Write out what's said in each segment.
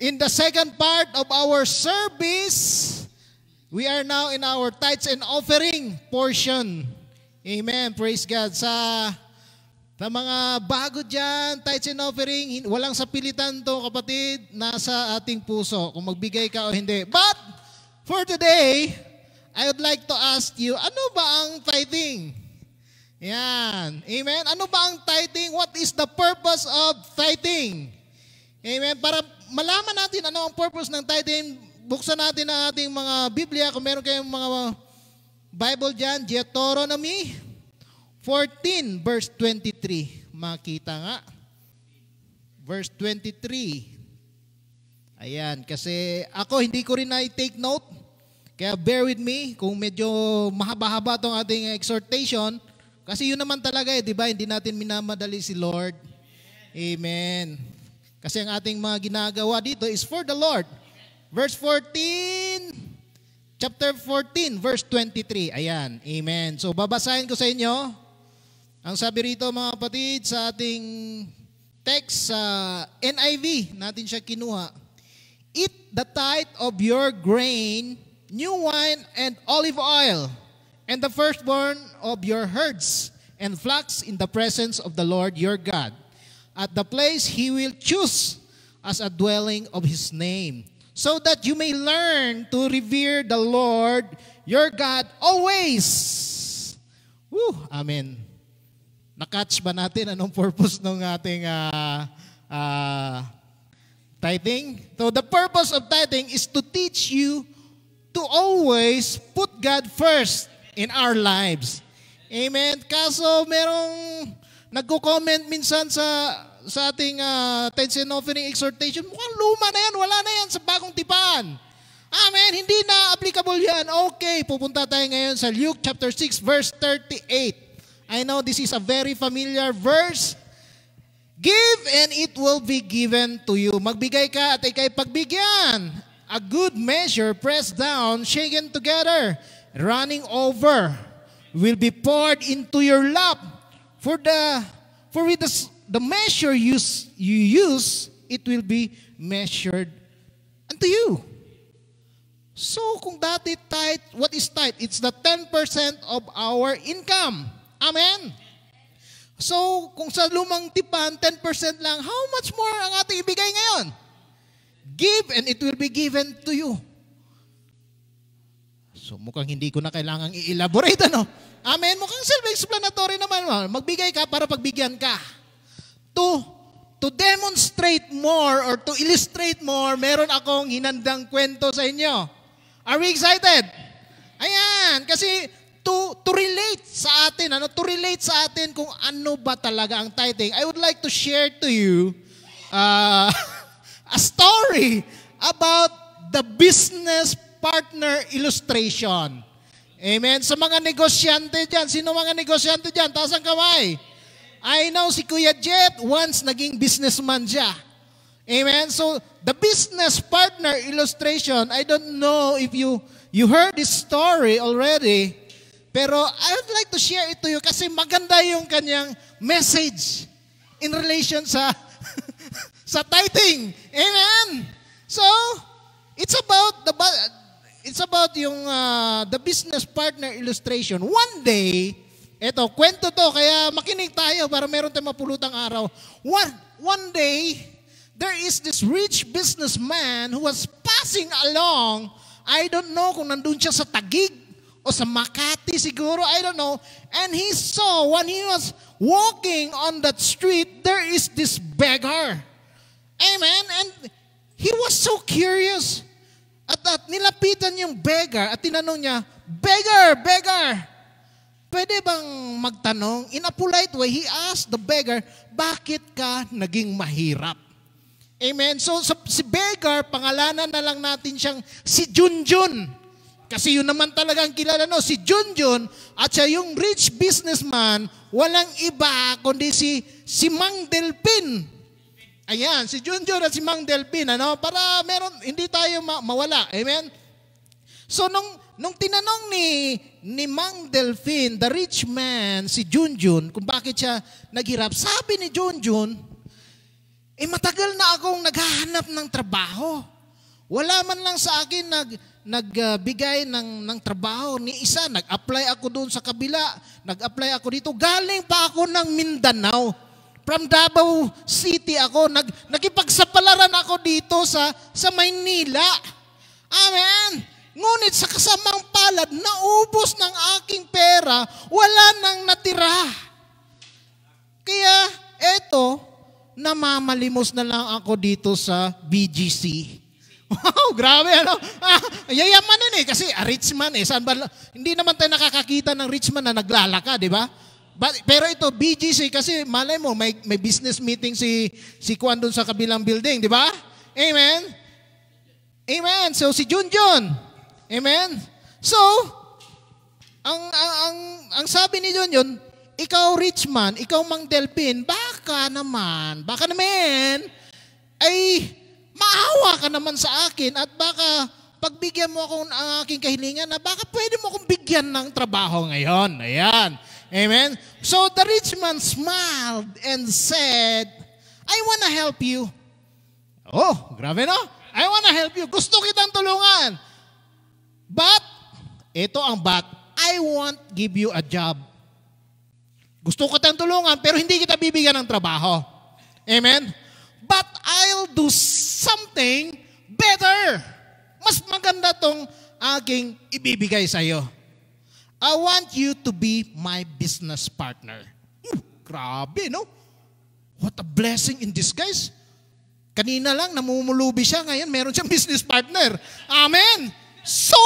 In the second part of our service, we are now in our tithes and offering portion. Amen. Praise God. Sa, sa mga bago dyan, tithes and offering, walang sapilitan to kapatid, nasa ating puso kung magbigay ka o hindi. But, for today, I would like to ask you, ano ba ang tithing? Yan. Amen. Ano ba ang tithing? What is the purpose of tithing? Amen. Para malaman natin ano ang purpose ng tithing, buksan natin ang ating mga Biblia. Kung meron kayong mga Bible dyan, Deuteronomy 14 verse 23. Makita nga. Verse 23. Ayan, kasi ako hindi ko rin na-take note. Kaya bear with me kung medyo mahaba-haba tong ating exhortation. Kasi yun naman talaga eh, di ba? Hindi natin minamadali si Lord. Amen. Kasi ang ating mga ginagawa dito is for the Lord. Verse 14, chapter 14, verse 23. Ayan, amen. So babasahin ko sa inyo. Ang sabi rito mga kapatid sa ating text sa uh, NIV, natin siya kinuha. Eat the tithe of your grain, new wine, and olive oil, and the firstborn of your herds and flocks in the presence of the Lord your God at the place he will choose as a dwelling of his name, so that you may learn to revere the Lord your God always. Woo! Amen. Nakatch ba natin anong purpose ng ating uh, uh, tithing? So the purpose of tithing is to teach you to always put God first in our lives. Amen. Kaso merong Nagko-comment minsan sa sa ating uh, ah, tense and offering exhortation, mukhang luma na yan, wala na yan sa bagong tipan. Amen, hindi na applicable yan. Okay, pupunta tayo ngayon sa Luke chapter 6 verse 38. I know this is a very familiar verse. Give and it will be given to you. Magbigay ka at ikay pagbigyan. A good measure pressed down, shaken together, running over, will be poured into your lap for the for with the, the measure you, you use, it will be measured unto you. So kung dati tight, what is tight? It's the 10% of our income. Amen? So kung sa lumang tipan, 10% lang, how much more ang ating ibigay ngayon? Give and it will be given to you. So mukhang hindi ko na kailangang i-elaborate, ano? Amen? Mukhang self-explanatory naman. Magbigay ka para pagbigyan ka. To, to demonstrate more or to illustrate more, meron akong hinandang kwento sa inyo. Are we excited? Ayan, kasi to, to relate sa atin, ano, to relate sa atin kung ano ba talaga ang tithing, I would like to share to you uh, a story about the business partner illustration. Amen. Sa mga negosyante dyan, sino mga negosyante dyan? Taas ang kamay. I know si Kuya Jet, once naging businessman siya. Amen. So, the business partner illustration, I don't know if you you heard this story already, pero I would like to share it to you kasi maganda yung kanyang message in relation sa sa tithing. Amen. So, it's about the it's about yung uh, the business partner illustration. One day, eto, kwento to, kaya makinig tayo para meron tayong mapulutang araw. One, one day, there is this rich businessman who was passing along, I don't know kung nandun siya sa Tagig o sa Makati siguro, I don't know. And he saw when he was walking on that street, there is this beggar. Amen? And he was so curious. At, at nilapitan yung beggar at tinanong niya, Beggar, beggar! Pwede bang magtanong? In a polite way, he asked the beggar, bakit ka naging mahirap? Amen? So sa, si beggar, pangalanan na lang natin siyang si Junjun. Kasi yun naman talaga ang kilala no, si Junjun at siya yung rich businessman, walang iba kundi si, si Mang Delpin. Ayan, si Junjun at si Mang Delpin, ano? Para meron, hindi tayo ma- mawala. Amen? So, nung, nung tinanong ni, ni Mang Delphin, the rich man, si Junjun, kung bakit siya naghirap, sabi ni Junjun, eh matagal na akong naghahanap ng trabaho. Wala man lang sa akin nag, nagbigay uh, ng, ng trabaho ni isa. Nag-apply ako doon sa kabila. Nag-apply ako dito. Galing pa ako ng Mindanao. From Davao City ako. Nag, nakipagsapalaran ako dito sa, sa Maynila. Amen. Ngunit sa kasamang palad, naubos ng aking pera, wala nang natira. Kaya eto, namamalimos na lang ako dito sa BGC. Wow, grabe ano. Ah, yayamanin eh kasi a rich man eh. San ba? Hindi naman tayo nakakakita ng rich man na naglalaka, di ba? But, pero ito, BGC, kasi malay mo, may, may business meeting si, si Kwan doon sa kabilang building, di ba? Amen? Amen. So, si Junjun. Amen? So, ang, ang, ang, ang sabi ni Junjun, ikaw rich man, ikaw mang Delpin, baka naman, baka naman, ay maawa ka naman sa akin at baka pagbigyan mo ako ng aking kahilingan na baka pwede mo akong bigyan ng trabaho ngayon. Ayan. Amen? So the rich man smiled and said, I want to help you. Oh, grabe no? I want to help you. Gusto kitang tulungan. But, ito ang but, I won't give you a job. Gusto ko kitang tulungan pero hindi kita bibigyan ng trabaho. Amen? But I'll do something better. Mas maganda tong aking ibibigay sa'yo. I want you to be my business partner. Hmm, grabe, no? What a blessing in disguise. Kanina lang, namumulubi siya. Ngayon, meron siyang business partner. Amen! So,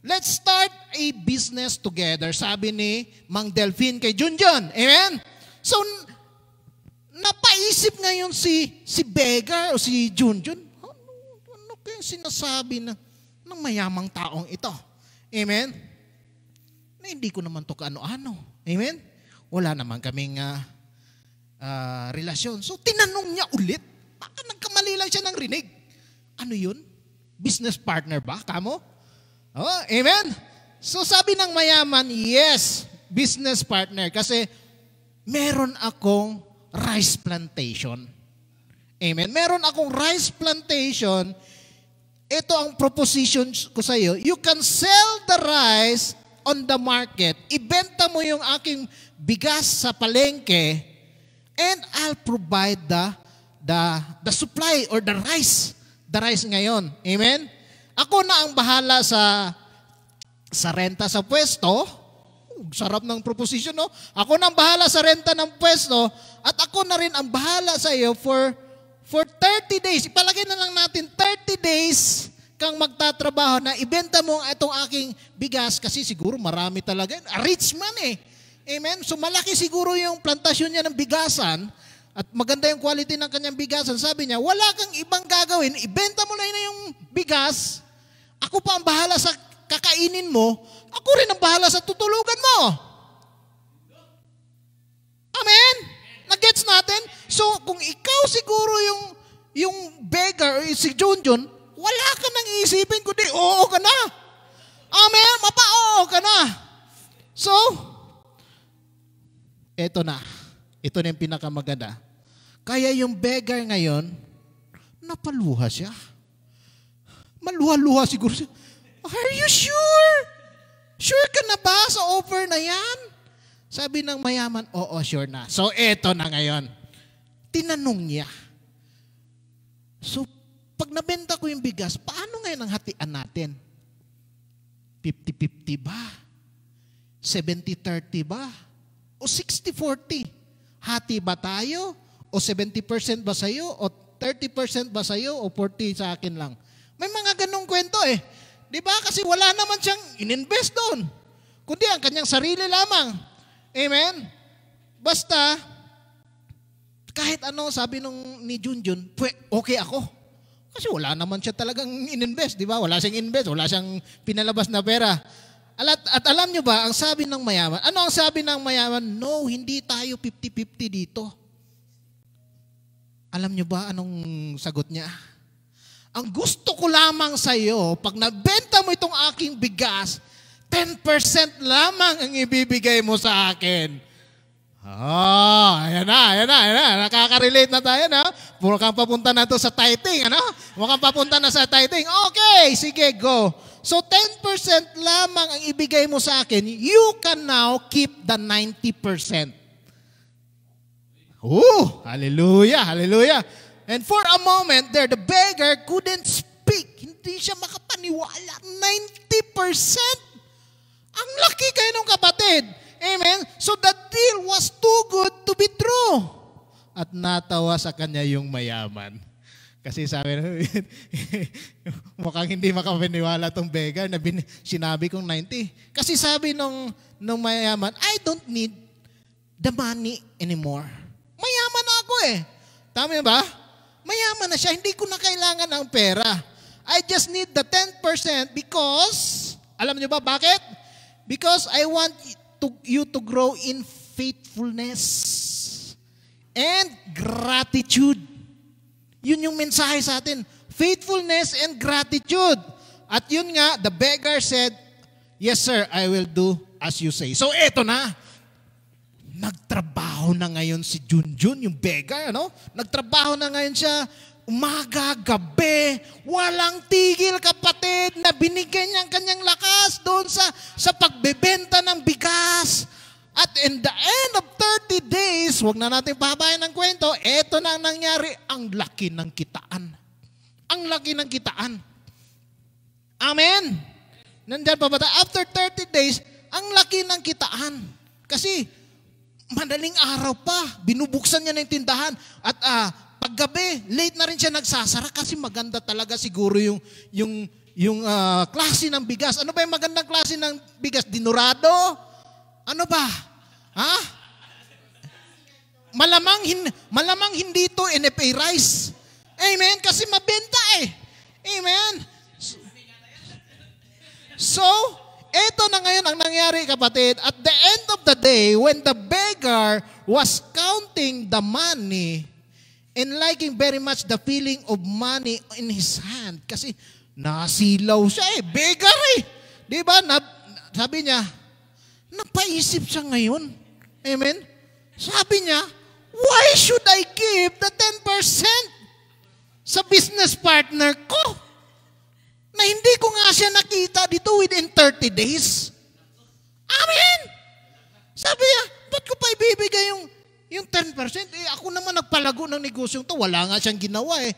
let's start a business together. Sabi ni Mang Delphine kay Junjun. Amen? So, napaisip ngayon si, si Vega o si Junjun. Ano, ano kaya sinasabi ng, ng mayamang taong ito? Amen? Na hindi ko naman to kaano-ano. Amen? Wala naman kaming uh, uh, relasyon. So tinanong niya ulit. Baka nagkamali lang siya ng rinig. Ano yun? Business partner ba? Kamo? Oh, amen? So sabi ng mayaman, yes, business partner. Kasi meron akong rice plantation. Amen? Meron akong rice plantation ito ang proposition ko sa iyo. You can sell the rice on the market. Ibenta mo yung aking bigas sa palengke and I'll provide the the the supply or the rice. The rice ngayon. Amen? Ako na ang bahala sa sa renta sa pwesto. Sarap ng proposition, no? Ako na ang bahala sa renta ng pwesto at ako na rin ang bahala sa iyo for For 30 days, ipalagay na lang natin 30 days kang magtatrabaho na ibenta mo itong aking bigas kasi siguro marami talaga. A rich man eh. Amen? So malaki siguro yung plantasyon niya ng bigasan at maganda yung quality ng kanyang bigasan. Sabi niya, wala kang ibang gagawin, ibenta mo na yun yung bigas, ako pa ang bahala sa kakainin mo, ako rin ang bahala sa tutulugan mo. Amen? Nagets natin? So, kung ikaw siguro yung, yung beggar, or si Junjun, wala ka nang iisipin, kundi oo ka na. Amen? Mapa-oo ka na. So, eto na. Ito na yung pinakamaganda. Kaya yung beggar ngayon, napaluha siya. Maluha-luha siguro siya. Are you sure? Sure ka na ba sa offer na yan? Sabi ng mayaman, oo, sure na. So, eto na ngayon. Tinanong niya. So, pag nabenta ko yung bigas, paano ngayon ang hatian natin? 50-50 ba? 70-30 ba? O 60-40? Hati ba tayo? O 70% ba sa'yo? O 30% ba sa'yo? O 40 sa akin lang? May mga ganong kwento eh. Di ba? Kasi wala naman siyang ininvest doon. Kundi ang kanyang sarili lamang. Amen? Basta, kahit ano, sabi nung ni Junjun, okay ako. Kasi wala naman siya talagang ininvest, di ba? Wala siyang invest, wala siyang pinalabas na pera. At, at alam nyo ba, ang sabi ng mayaman, ano ang sabi ng mayaman? No, hindi tayo 50-50 dito. Alam nyo ba anong sagot niya? Ang gusto ko lamang sa iyo, pag nabenta mo itong aking bigas, 10% lamang ang ibibigay mo sa akin. Oh, ayan na, ayan na, ayan na. Nakaka-relate na tayo na. Mukhang papunta na to sa tithing, ano? Mukhang papunta na sa tithing. Okay, sige, go. So 10% lamang ang ibigay mo sa akin, you can now keep the 90%. Oh, hallelujah, hallelujah. And for a moment there, the beggar couldn't speak. Hindi siya makapaniwala. 90%! Ang laki kayo ng kapatid. Amen? So the deal was too good to be true. At natawa sa kanya yung mayaman. Kasi sabi na, mukhang hindi makapaniwala tong beggar na bin, sinabi kong 90. Kasi sabi nung, nung mayaman, I don't need the money anymore. Mayaman na ako eh. Tama ba? Mayaman na siya. Hindi ko na kailangan ng pera. I just need the 10% because, alam niyo ba bakit? Because I want to, you to grow in faithfulness and gratitude. Yun yung mensahe sa atin. Faithfulness and gratitude. At yun nga, the beggar said, Yes sir, I will do as you say. So eto na, nagtrabaho na ngayon si Junjun, yung beggar, ano? Nagtrabaho na ngayon siya umaga, gabi, walang tigil kapatid na binigyan niya ang kanyang lakas doon sa, sa pagbebenta ng bigas. At in the end of 30 days, wag na natin pahabayan ng kwento, eto na ang nangyari, ang laki ng kitaan. Ang laki ng kitaan. Amen? Nandyan pa ba? After 30 days, ang laki ng kitaan. Kasi, madaling araw pa, binubuksan niya ng tindahan. At uh, paggabi, late na rin siya nagsasara kasi maganda talaga siguro yung, yung, yung uh, klase ng bigas. Ano ba yung magandang klase ng bigas? Dinurado? Ano ba? Ha? Malamang, hin, malamang hindi to NFA rice. Amen? Kasi mabenta eh. Amen? So, ito na ngayon ang nangyari kapatid. At the end of the day, when the beggar was counting the money, And liking very much the feeling of money in his hand. Kasi nasilaw siya eh. Beggar eh. Di ba? sabi niya, napaisip siya ngayon. Amen? Sabi niya, why should I give the 10% sa business partner ko? Na hindi ko nga siya nakita dito within 30 days. Amen! 10%. Eh, ako naman nagpalago ng negosyong to. Wala nga siyang ginawa eh.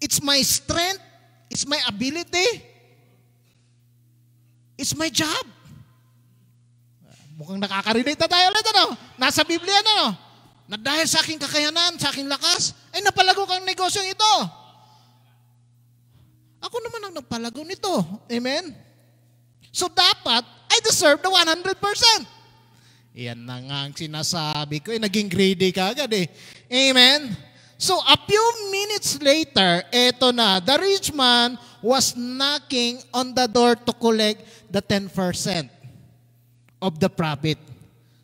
It's my strength. It's my ability. It's my job. Mukhang nakaka-relate na tayo ulit, ano? Nasa Biblia na, ano? Na dahil sa aking kakayanan, sa aking lakas, ay napalago kang negosyong ito. Ako naman ang nagpalago nito. Amen? So dapat, I deserve the 100%. Yan na nga ang sinasabi ko. Eh, naging greedy ka agad eh. Amen? So a few minutes later, eto na, the rich man was knocking on the door to collect the 10% of the profit.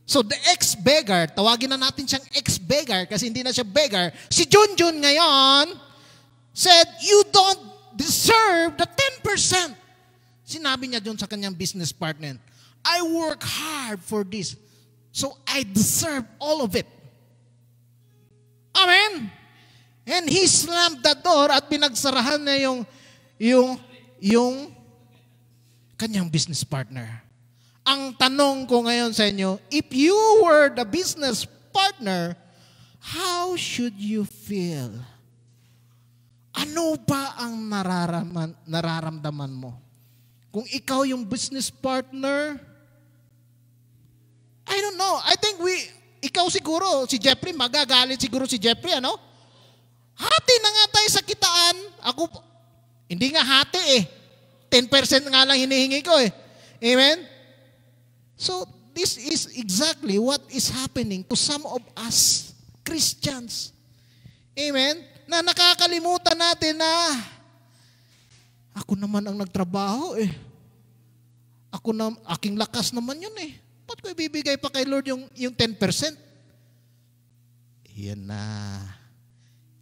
So the ex-beggar, tawagin na natin siyang ex-beggar kasi hindi na siya beggar, si Junjun ngayon said, you don't deserve the 10%. Sinabi niya dun sa kanyang business partner, I work hard for this. So I deserve all of it. Amen? And he slammed the door at pinagsarahan niya yung, yung, yung kanyang business partner. Ang tanong ko ngayon sa inyo, if you were the business partner, how should you feel? Ano ba ang nararaman, nararamdaman mo? Kung ikaw yung business partner, I don't know. I think we, ikaw siguro, si Jeffrey, magagalit siguro si Jeffrey, ano? Hati na nga tayo sa kitaan. Ako, hindi nga hati eh. 10% nga lang hinihingi ko eh. Amen? So, this is exactly what is happening to some of us Christians. Amen? Na nakakalimutan natin na ako naman ang nagtrabaho eh. Ako na, aking lakas naman yun eh. Ba't ko ibibigay pa kay Lord yung, yung 10%? Yan na.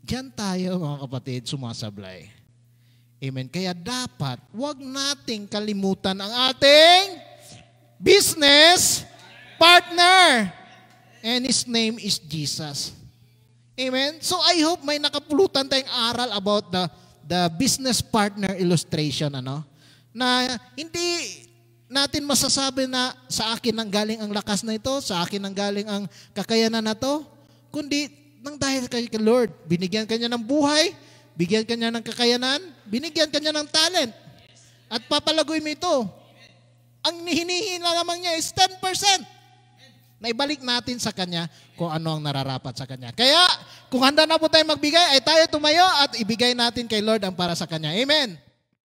Diyan tayo mga kapatid, sumasablay. Amen. Kaya dapat, wag nating kalimutan ang ating business partner. And his name is Jesus. Amen. So I hope may nakapulutan tayong aral about the the business partner illustration ano na hindi natin masasabi na sa akin nang galing ang lakas na ito, sa akin nang galing ang kakayanan na to, kundi nang dahil kay Lord, binigyan kanya ng buhay, bigyan kanya ng kakayanan, binigyan kanya ng talent. At papalagoy mo ito. Ang hinihingi na lamang niya is 10%. Na ibalik natin sa kanya kung ano ang nararapat sa kanya. Kaya kung handa na po tayo magbigay, ay tayo tumayo at ibigay natin kay Lord ang para sa kanya. Amen.